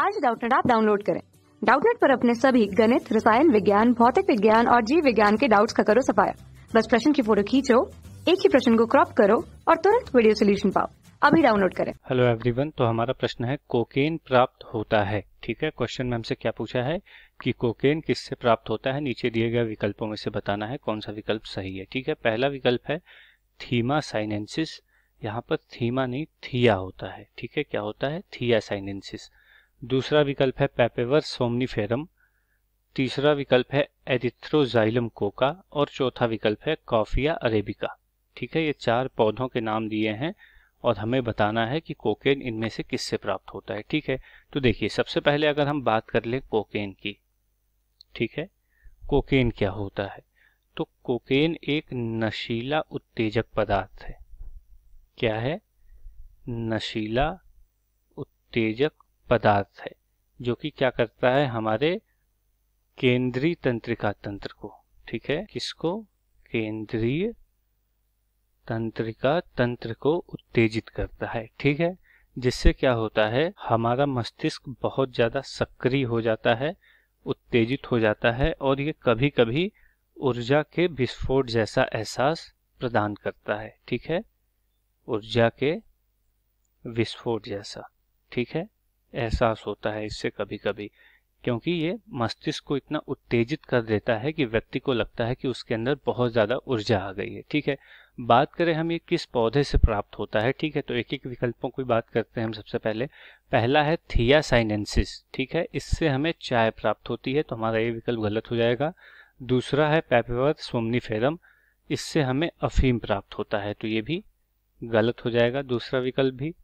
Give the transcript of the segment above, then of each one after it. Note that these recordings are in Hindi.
आज डाउटनेट आप डाउनलोड करें डाउटनेट पर अपने सभी गणित रसायन विज्ञान भौतिक विज्ञान और जीव विज्ञान के डाउट्स का करो सफाया बस प्रश्न की फोटो खींचो एक ही प्रश्न को क्रॉप करो और तुरंत वीडियो सोल्यूशन पाओ अभी डाउनलोड करें हेलो एवरीवन तो हमारा प्रश्न है कोकेन प्राप्त होता है ठीक है क्वेश्चन में हमसे क्या पूछा है कि कोकेन किससे प्राप्त होता है नीचे दिए गए विकल्पों में से बताना है कौन सा विकल्प सही है ठीक है पहला विकल्प है थीमा साइनेंसिस यहाँ पर थीमा नहीं थिया होता है ठीक है क्या होता है थिया साइनेंसिस दूसरा विकल्प है पैपेवर सोमनीफेरम तीसरा विकल्प है एरिथ्रोजाइलम कोका और चौथा विकल्प है कॉफिया अरेबिका ठीक है ये चार पौधों के नाम दिए हैं और हमें बताना है कि कोकेन इनमें से किससे प्राप्त होता है ठीक है तो देखिए सबसे पहले अगर हम बात कर लें कोकेन की ठीक है कोकेन क्या होता है तो कोकेन एक नशीला उत्तेजक पदार्थ है क्या है नशीला उत्तेजक पदार्थ है जो कि क्या करता है हमारे केंद्रीय तंत्रिका तंत्र को ठीक है किसको केंद्रीय तंत्रिका तंत्र को उत्तेजित करता है ठीक है जिससे क्या होता है हमारा मस्तिष्क बहुत ज़्यादा सक्रिय हो जाता है उत्तेजित हो जाता है और ये कभी कभी ऊर्जा के विस्फोट जैसा एहसास प्रदान करता है ठीक है ऊर्जा के विस्फोट जैसा ठीक है एहसास होता है इससे कभी कभी क्योंकि ये मस्तिष्क को इतना उत्तेजित कर देता है कि व्यक्ति को लगता है कि उसके अंदर बहुत ज़्यादा ऊर्जा आ गई है ठीक है बात करें हम ये किस पौधे से प्राप्त होता है ठीक है तो एक एक विकल्पों की बात करते हैं हम सबसे पहले पहला है थियासाइनेंसिस ठीक है इससे हमें चाय प्राप्त होती है तो हमारा ये विकल्प गलत हो जाएगा दूसरा है पैपेवर सोमनीफेरम इससे हमें अफीम प्राप्त होता है तो ये भी गलत हो जाएगा दूसरा विकल्प भी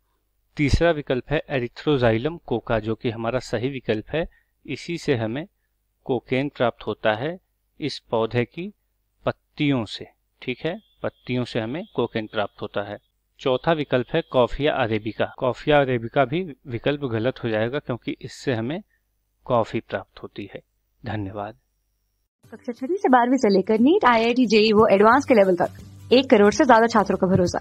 तीसरा विकल्प है एरिथ्रोजाइलम कोका जो कि हमारा सही विकल्प है इसी से हमें कोकेन प्राप्त होता है इस पौधे की पत्तियों से ठीक है पत्तियों से हमें कोकेन प्राप्त होता है चौथा विकल्प है कॉफिया अरेबिका कॉफिया अरेबिका भी विकल्प गलत हो जाएगा क्योंकि इससे हमें कॉफी प्राप्त होती है धन्यवाद कक्षा छठी से बारहवीं से लेकर NEET I I T JEE वो एडवांस के लेवल तक एक करोड़ से ज्यादा छात्रों का भरोसा